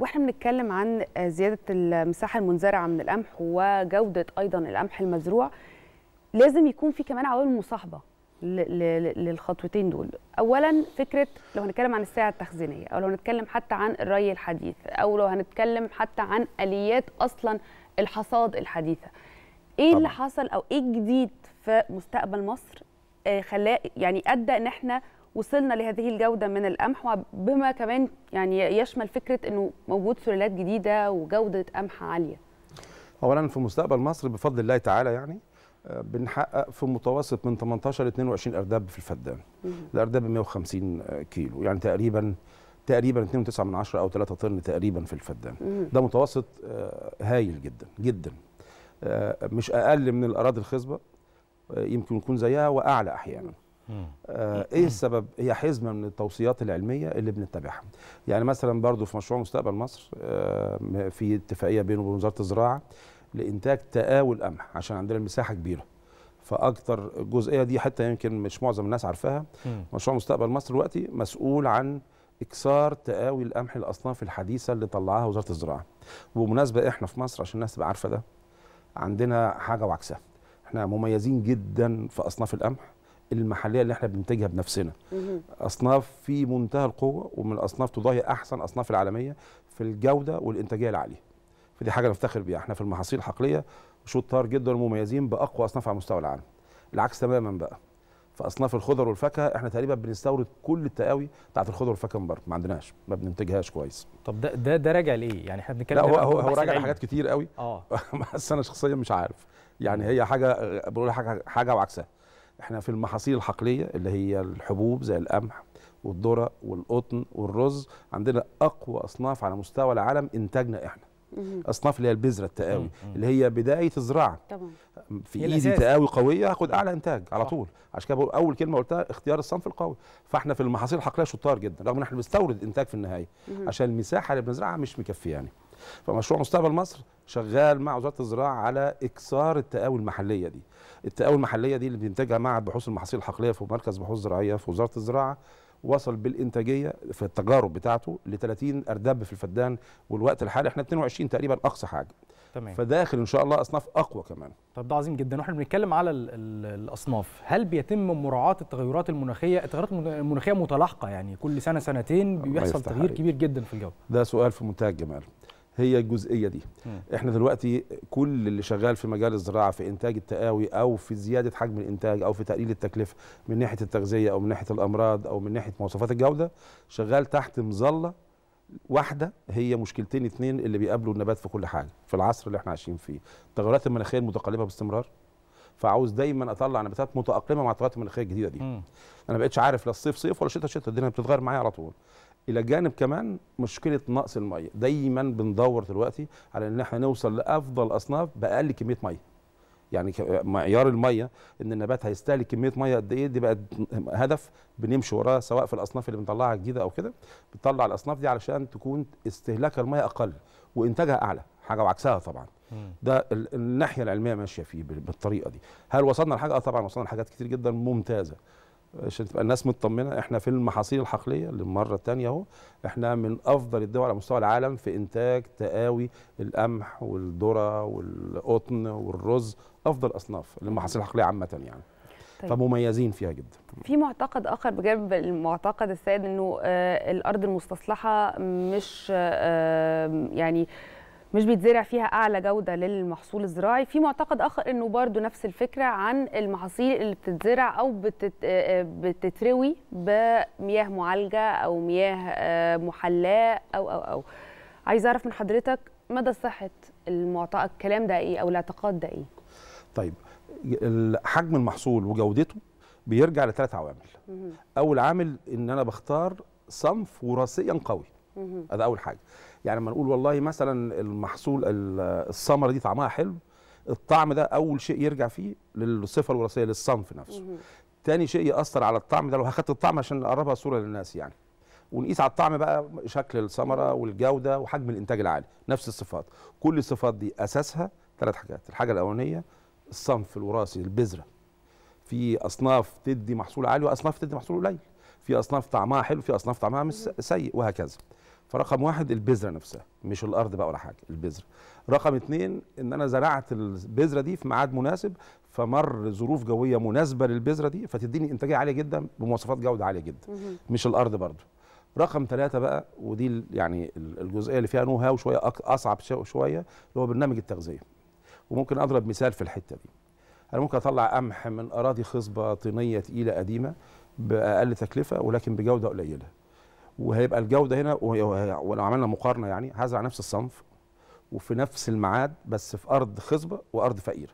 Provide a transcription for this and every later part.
واحنا بنتكلم عن آه، زياده المساحه المنزرعه من القمح وجوده ايضا القمح المزروع لازم يكون في كمان عوامل مصاحبه للخطوتين دول اولا فكره لو هنتكلم عن السعه التخزينيه او لو هنتكلم حتى عن الري الحديث او لو هنتكلم حتى عن اليات اصلا الحصاد الحديثه ايه طبعا. اللي حصل او ايه الجديد في مستقبل مصر آه، خلاه يعني ادى ان احنا وصلنا لهذه الجوده من القمح وبما كمان يعني يشمل فكره انه موجود سلالات جديده وجوده قمح عاليه. اولا في مستقبل مصر بفضل الله تعالى يعني آه، بنحقق في متوسط من 18 ل 22 ارداب في الفدان. الارداب 150 آه، كيلو يعني تقريبا تقريبا 2.9 او 3 طن تقريبا في الفدان. ده متوسط آه، هايل جدا جدا. مش اقل من الاراضي الخصبه يمكن يكون زيها واعلى احيانا. آه ايه السبب هي حزمه من التوصيات العلميه اللي بنتبعها يعني مثلا برضو في مشروع مستقبل مصر آه في اتفاقيه بينه وبين وزاره الزراعه لانتاج تقاول قمح عشان عندنا المساحه كبيره فاكثر الجزئيه دي حتى يمكن مش معظم الناس عارفاها مشروع مستقبل مصر دلوقتي مسؤول عن اكثار تقاوي القمح الاصناف الحديثه اللي طلعها وزاره الزراعه وبمناسبه احنا في مصر عشان الناس تبقى عارفه ده عندنا حاجه وعكسها احنا مميزين جدا في اصناف القمح المحليه اللي احنا بننتجها بنفسنا اصناف في منتهى القوه ومن الاصناف تضاهي احسن اصناف العالميه في الجوده والانتاجيه العاليه فدي حاجه نفتخر بيها احنا في المحاصيل الحقليه شطار جدا ومميزين باقوى اصناف على مستوى العالم العكس تماما بقى في اصناف الخضر والفاكهه احنا تقريبا بنستورد كل التقاوي بتاعت الخضر والفاكهه من بره ما عندناش ما بننتجهاش كويس طب ده ده, ده راجع لايه يعني احنا بنتكلم لا هو هو, هو راجع لحاجات كتير قوي اه بس انا شخصيا مش عارف يعني هي حاجه بقول حاجه حاجه وعكسها احنا في المحاصيل الحقليه اللي هي الحبوب زي القمح والذره والقطن والرز عندنا اقوى اصناف على مستوى العالم انتاجنا احنا اصناف اللي هي البذره التقاوي اللي هي بدايه الزراعه طبعا في ايدي تقاوي قويه هاخد اعلى انتاج على طول عشان كده اول كلمه قلتها اختيار الصنف القوي فاحنا في المحاصيل الحقليه شطار جدا رغم ان احنا بنستورد انتاج في النهايه عشان المساحه اللي بنزرعها مش مكفيه يعني فمشروع مستقبل مصر شغال مع وزاره الزراعه على اكثار التقاوي المحليه دي التقاوي المحليه دي اللي بينتجها معهد بحوث المحاصيل الحقليه في مركز بحوث زراعيه في وزاره الزراعه وصل بالانتاجيه في التجارب بتاعته ل 30 اردب في الفدان والوقت الحالي احنا 22 تقريبا اقصى حاجه تمام فداخل ان شاء الله اصناف اقوى كمان طب ده عظيم جدا واحنا بنتكلم على الـ الـ الاصناف هل بيتم مراعاه التغيرات المناخيه التغيرات المناخيه متلاحقه يعني كل سنه سنتين بيحصل تغيير عليك. كبير جدا في الجو ده سؤال في منتهى الجمال هي الجزئيه دي م. احنا دلوقتي كل اللي شغال في مجال الزراعه في انتاج التقاوي او في زياده حجم الانتاج او في تقليل التكلفه من ناحيه التغذيه او من ناحيه الامراض او من ناحيه مواصفات الجوده شغال تحت مظله واحده هي مشكلتين اثنين اللي بيقابلوا النبات في كل حاجه في العصر اللي احنا عايشين فيه التغيرات المناخيه المتقلبه باستمرار فعاوز دايما اطلع نباتات متاقلمه مع التغيرات المناخيه الجديده دي م. انا ما بقتش عارف لا الصيف صيف ولا شتاء شتاء الدنيا بتتغير معايا على طول الى جانب كمان مشكله نقص الميه دايما بندور دلوقتي على ان احنا نوصل لافضل اصناف باقل كميه ميه يعني معيار الميه ان النبات هيستهلك كميه ميه قد ايه دي بقت هدف بنمشي وراه سواء في الاصناف اللي بنطلعها جديده او كده بنطلع الاصناف دي علشان تكون استهلاك الميه اقل وانتاجها اعلى حاجه وعكسها طبعا ده الناحيه العلميه ماشيه فيه بالطريقه دي هل وصلنا لحاجه اه طبعا وصلنا لحاجات كتير جدا ممتازه عشان تبقى الناس مطمنه احنا في المحاصيل الحقليه للمره الثانيه اهو احنا من افضل الدول على مستوى العالم في انتاج تقاوي القمح والذره والقطن والرز افضل اصناف للمحاصيل الحقليه عامه يعني طيب. فمميزين فيها جدا في معتقد اخر بجانب المعتقد السائد انه آه الارض المستصلحه مش آه يعني مش بيتزرع فيها اعلى جوده للمحصول الزراعي في معتقد اخر انه برضو نفس الفكره عن المحاصيل اللي بتتزرع او بتت... آه، آه، بتتروي بمياه معالجه او مياه آه، محلاه او او او عايز اعرف من حضرتك مدى صحه المعتقد الكلام ده ايه او الاعتقاد ده ايه طيب حجم المحصول وجودته بيرجع لثلاث عوامل اول عامل ان انا بختار صنف وراثيا قوي هذا اول حاجه يعني لما نقول والله مثلا المحصول الثمره دي طعمها حلو الطعم ده اول شيء يرجع فيه للصفه الوراثيه للصنف نفسه تاني شيء ياثر على الطعم ده لو هاخدت الطعم عشان نقربها صوره للناس يعني ونقيس على الطعم بقى شكل الثمره والجوده وحجم الانتاج العالي نفس الصفات كل الصفات دي اساسها ثلاث حاجات الحاجه الاولانيه الصنف الوراثي البذره في اصناف تدي محصول عالي واصناف تدي محصول قليل في اصناف طعمها حلو في اصناف طعمها مش سيء وهكذا فرقم واحد البذره نفسها مش الارض بقى ولا حاجه البذره رقم اثنين ان انا زرعت البذره دي في ميعاد مناسب فمر ظروف جويه مناسبه للبذره دي فتديني انتاجيه عاليه جدا بمواصفات جوده عاليه جدا مش الارض برضو رقم ثلاثة بقى ودي يعني الجزئية اللي فيها نو هاو شوية أصعب شوية اللي هو برنامج التغذية وممكن أضرب مثال في الحتة دي أنا ممكن أطلع قمح من أراضي خصبة طينية تقيلة قديمة بأقل تكلفة ولكن بجودة قليلة وهيبقى الجوده هنا ولو عملنا مقارنه يعني هزرع نفس الصنف وفي نفس الميعاد بس في ارض خصبه وارض فقيره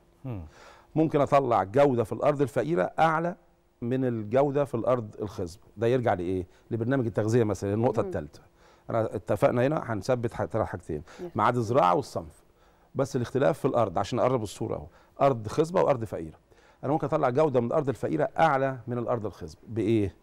ممكن اطلع جوده في الارض الفقيره اعلى من الجوده في الارض الخصبه ده يرجع لايه لبرنامج التغذيه مثلا النقطه الثالثه اتفقنا هنا هنثبت ثلاث حاجتين ميعاد الزراعه والصنف بس الاختلاف في الارض عشان اقرب الصوره اهو ارض خصبه وارض فقيره انا ممكن اطلع جوده من الارض الفقيره اعلى من الارض الخصبه بايه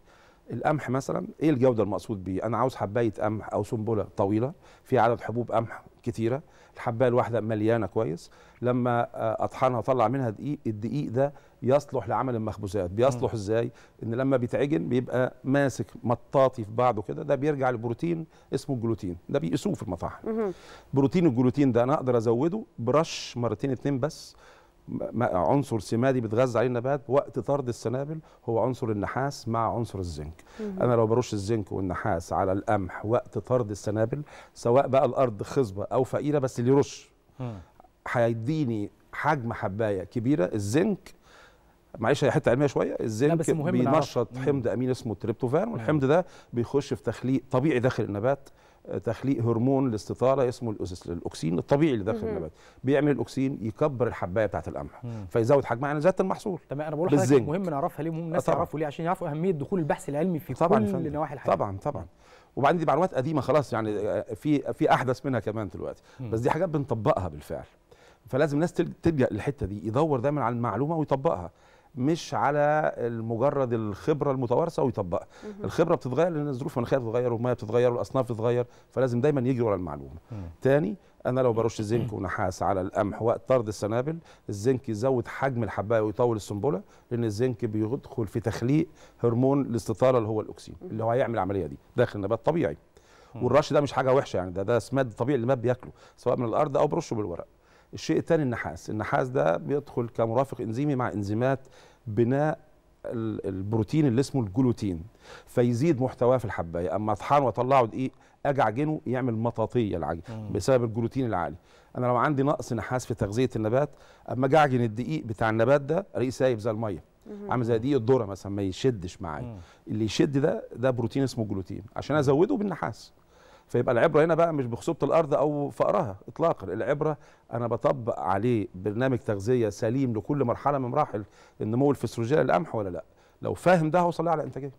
القمح مثلا ايه الجوده المقصود بيه انا عاوز حبايه قمح او سنبله طويله في عدد حبوب قمح كتيره الحبايه الواحده مليانه كويس لما آه، اطحنها اطلع منها دقيق الدقيق ده يصلح لعمل المخبوزات بيصلح م. ازاي ان لما بيتعجن بيبقى ماسك مطاطي في بعضه كده ده بيرجع لبروتين اسمه الجلوتين ده بيقيسوه في المطاعم بروتين الجلوتين ده انا اقدر ازوده برش مرتين اتنين بس عنصر سمادي بيتغذى عليه النبات وقت طرد السنابل هو عنصر النحاس مع عنصر الزنك مم. انا لو برش الزنك والنحاس على القمح وقت طرد السنابل سواء بقى الارض خصبه او فقيره بس اللي يرش هيديني حجم حبايه كبيره الزنك معلش هي حته علميه شويه الزنك بينشط حمض امين اسمه تريبتوفان والحمض ده بيخش في تخليق طبيعي داخل النبات تخليق هرمون الاستطاله اسمه الاوكسين الطبيعي اللي داخل النبات بيعمل الاوكسين يكبر الحبايه بتاعه القمح فيزود حجمها يعني زياده المحصول تمام انا بقول لحضرتك مهم نعرفها ليه مهم الناس يعرفوا ليه عشان يعرفوا اهميه دخول البحث العلمي في طبعًا كل نواحي الحياه طبعا طبعا وبعدين دي معلومات قديمه خلاص يعني آه، في في احدث منها كمان دلوقتي بس دي حاجات بنطبقها بالفعل فلازم الناس تلجا للحته دي يدور دايما على المعلومه ويطبقها مش على مجرد الخبره المتوارثه ويطبقها الخبره بتتغير لان الظروف المناخيه بتتغير والميه بتتغير والاصناف بتتغير فلازم دايما يجري ورا المعلومه تاني انا لو برش زنك ونحاس على القمح وقت طرد السنابل الزنك يزود حجم الحبايه ويطول السنبله لان الزنك بيدخل في تخليق هرمون الاستطاله اللي هو الاكسين اللي هو هيعمل العمليه دي داخل النبات طبيعي والرش ده مش حاجه وحشه يعني ده ده سماد طبيعي اللي النبات بياكله سواء من الارض او برشه بالورق الشيء الثاني النحاس النحاس ده بيدخل كمرافق انزيمي مع انزيمات بناء البروتين اللي اسمه الجلوتين فيزيد محتواه في الحبايه اما اطحنه واطلعه دقيق اجي اعجنه يعمل مطاطيه العجن بسبب الجلوتين العالي انا لو عندي نقص نحاس في تغذيه النبات اما اجي اعجن الدقيق بتاع النبات ده الاقيه سايب زي الميه عامل زي دي الذره مثلا ما يشدش معايا اللي يشد ده ده بروتين اسمه جلوتين عشان ازوده بالنحاس فيبقى العبره هنا بقى مش بخصوبه الارض او فقرها اطلاقا العبره انا بطبق عليه برنامج تغذيه سليم لكل مرحله من مراحل النمو الفسيولوجي للقمح ولا لا لو فاهم ده هوصل على انتاجيه